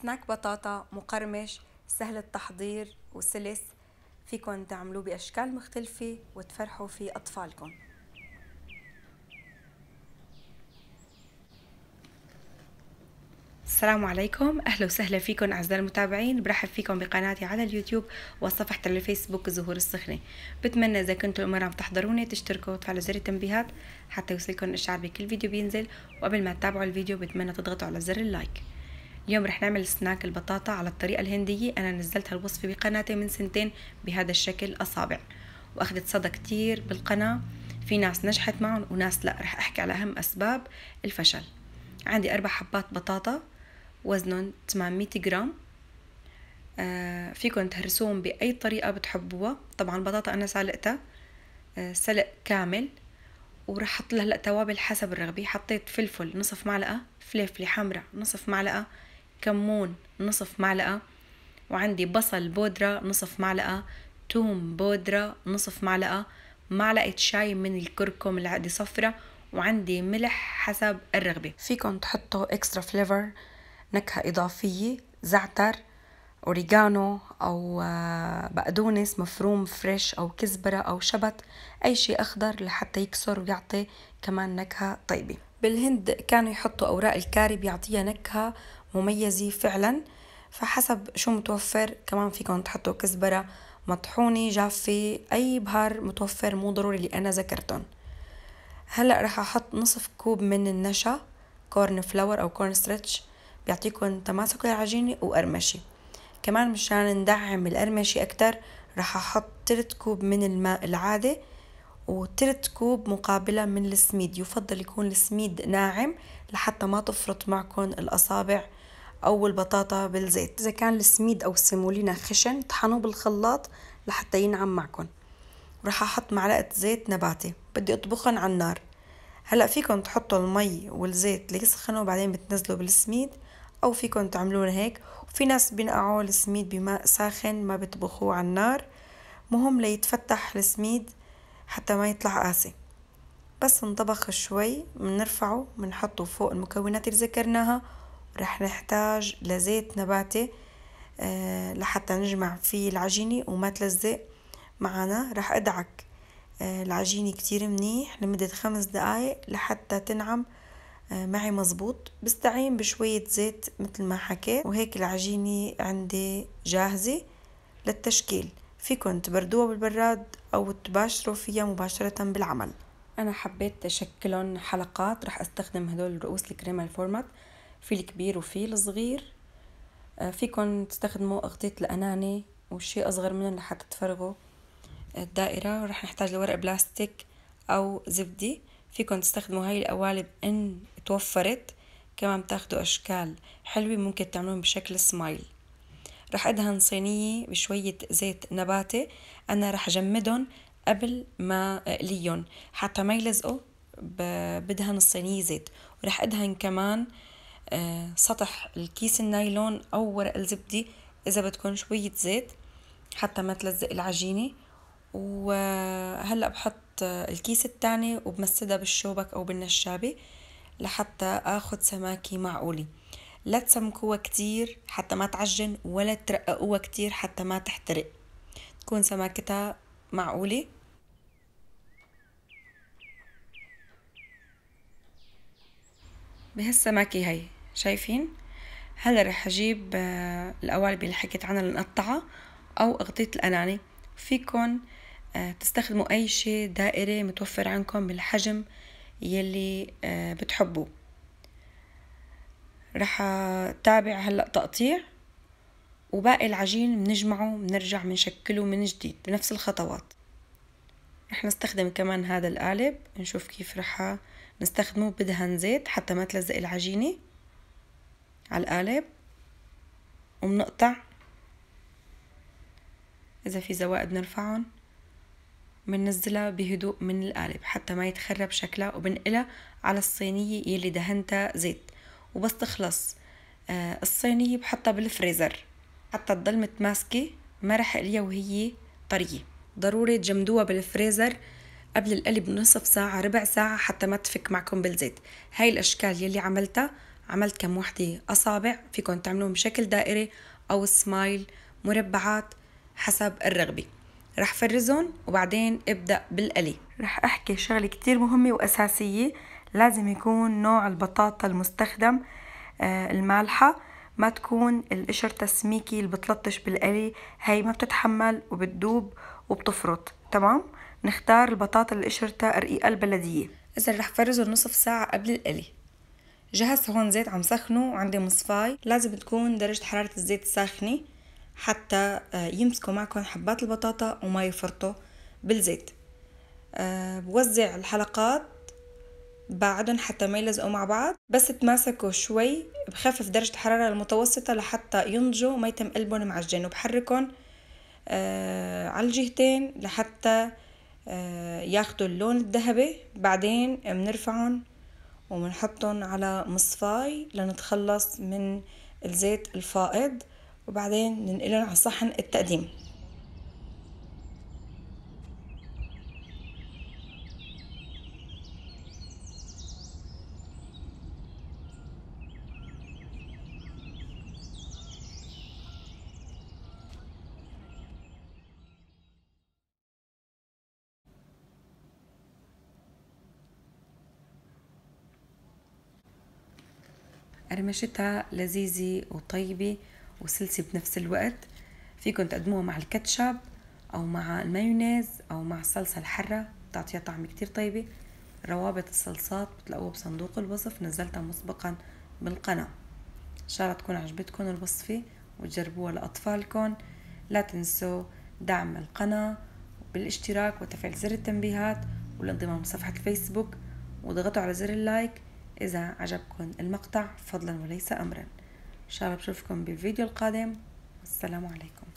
سناك بطاطا مقرمش سهل التحضير وسلس فيكن تعملوه بأشكال مختلفة وتفرحوا في أطفالكم السلام عليكم اهلا وسهلا فيكم اعزائي المتابعين برحب فيكم بقناتي على اليوتيوب على الفيسبوك زهور السخنة بتمنى اذا كنتم مره عم تحضروني تشتركوا وتفعلوا زر التنبيهات حتى يوصلكم الاشعار بكل فيديو بينزل وقبل ما تتابعوا الفيديو بتمنى تضغطوا على زر اللايك اليوم رح نعمل سناك البطاطا على الطريقة الهندية أنا نزلت هالوصفة بقناتي من سنتين بهذا الشكل أصابع وأخذت صدى كتير بالقناة في ناس نجحت معهم وناس لا رح أحكي على أهم أسباب الفشل عندي أربع حبات بطاطا وزنهم 800 جرام آه فيكم تهرسوهم بأي طريقة بتحبوها طبعا البطاطا أنا سلقتها آه سلق كامل ورح احط لها هلا توابل حسب الرغبه حطيت فلفل نصف معلقه فليفله حمراء نصف معلقه كمون نصف معلقة وعندي بصل بودرة نصف معلقة توم بودرة نصف معلقة معلقة شاي من الكركم العقدة صفرة وعندي ملح حسب الرغبة فيكم تحطوا اكسترا فليفر نكهة إضافية زعتر أوريجانو أو آه، بقدونس مفروم فريش أو كزبرة أو شبت أي شيء أخضر لحتى يكسر ويعطي كمان نكهة طيبة بالهند كانوا يحطوا أوراق الكاري بيعطيها نكهة مميزة فعلا فحسب شو متوفر كمان فيكم تحطوا كزبرة مطحونة جافة أي بهار متوفر مو ضروري اللي أنا ذكرتهم هلأ رح أحط نصف كوب من النشا كورن فلاور أو كورن ستريتش بيعطيكم تماسك العجينة وقرمشة كمان مشان ندعم القرمشة أكتر رح أحط تلت كوب من الماء العادي وثلث كوب مقابلة من السميد يفضل يكون السميد ناعم لحتى ما تفرط معكم الأصابع أو البطاطا بالزيت إذا كان السميد أو السيمولينا خشن طحنوه بالخلاط لحتى ينعم معكم راح أحط معلقة زيت نباتي بدي أطبخهم على النار هلأ فيكم تحطوا المي والزيت ليسخنوا بعدين بتنزلوا بالسميد أو فيكم تعملون هيك وفي ناس بينقعوا السميد بماء ساخن ما بتطبخوه على النار مهم ليتفتح السميد حتى ما يطلع قاسي بس نطبخ شوي بنرفعه بنحطه فوق المكونات اللي ذكرناها رح نحتاج لزيت نباتي آه، لحتى نجمع فيه العجينة وما تلزق معنا رح أدعك آه، العجينة كتير منيح لمدة خمس دقايق لحتى تنعم آه، معي مزبوط بستعين بشوية زيت مثل ما حكيت وهيك العجينة عندي جاهزة للتشكيل فيكن تبردوها بالبراد أو تباشروا فيها مباشرة بالعمل أنا حبيت تشكلهم حلقات رح أستخدم هدول رؤوس الكريمة الفورمات في الكبير وفي الصغير آه، فيكن تستخدموا أغطية الأناني وشي أصغر منهم لحتى تفرغوا آه، الدائرة ورح نحتاج لورق بلاستيك أو زبدة فيكن تستخدموا هاي القوالب إن توفرت كمان بتاخدوا أشكال حلوة ممكن تعملون بشكل سمايل رح أدهن صينية بشوية زيت نباتي أنا رح جمدهم قبل ما أقليهم حتى ما يلزقوا بدهن الصينية زيت ورح أدهن كمان آه، سطح الكيس النايلون أو ورق الزبدة إذا بدكم شوية زيت حتى ما تلزق العجينة وهلأ بحط آه، الكيس التاني وبمسدها بالشوبك أو بالنشابة لحتى آخد سماكة معقولة لا تسمكوها كتير حتى ما تعجن ولا ترققوها كتير حتى ما تحترق تكون سماكتها معقولة بهالسماكة هي شايفين هلا رح اجيب آه، القوالب اللي حكيت عنها المقطعة او اغطية الاناني فيكن آه، تستخدموا اي شيء دائري متوفر عندكم بالحجم يلي آه، بتحبوه رح تابع هلأ تقطيع وباقي العجين بنجمعه بنرجع بنشكله من جديد بنفس الخطوات رح نستخدم كمان هذا القالب نشوف كيف رح نستخدمه بدهن زيت حتى ما تلزق العجينة على القالب وبنقطع إذا في زوائد نرفعهم بننزلها بهدوء من القالب حتى ما يتخرب شكلها وبنقلها على الصينية يلي دهنتها زيت وبس تخلص آه، الصينية بحطها بالفريزر حتى تضل متماسكة ما رح اقليها وهي طرية ضروري تجمدوها بالفريزر قبل القلي بنصف ساعة ربع ساعة حتى ما تفك معكم بالزيت هاي الأشكال يلي عملتها عملت كم وحدة أصابع فيكم تعملوهم بشكل دائري أو سمايل مربعات حسب الرغبة رح فرزهم وبعدين ابدأ بالقلي رح أحكي شغلة كتير مهمة وأساسية لازم يكون نوع البطاطا المستخدم آه، المالحة ما تكون القشر تسميكي اللي بتلطش بالقلي هاي ما بتتحمل وبتدوب وبتفرط تمام نختار البطاطا اللي قشرتها رقيقة البلدية إذا رح فرزه نصف ساعة قبل القلي جهز هون زيت عم سخنه وعندي مصفاي لازم تكون درجة حرارة الزيت ساخنة حتى آه، يمسكوا معكم حبات البطاطا وما يفرطوا بالزيت آه، بوزع الحلقات بعدهم حتى ما يلزقوا مع بعض بس تماسكوا شوي بخفف درجة الحرارة المتوسطة لحتى ينضجوا وما يتم قلبهم معجن وبحركهم آه على الجهتين لحتى آه ياخدوا اللون الذهبي بعدين بنرفعهم وبنحطهم على مصفاي لنتخلص من الزيت الفائض وبعدين ننقلهم على صحن التقديم قرمشتها لذيذة وطيبة وسلسة بنفس الوقت فيكن تقدموها مع الكاتشب أو مع المايونيز أو مع الصلصة الحرة بتعطيها طعم كتير طيبة روابط الصلصات بتلاقوها بصندوق الوصف نزلتها مسبقا بالقناة إن شاء الله تكون عجبتكم الوصفة وتجربوها لأطفالكم لا تنسوا دعم القناة بالاشتراك وتفعيل زر التنبيهات والانضمام لصفحة الفيسبوك واضغطوا على زر اللايك إذا عجبكم المقطع فضلا وليس أمرا إن شاء الله بشوفكم بالفيديو القادم والسلام عليكم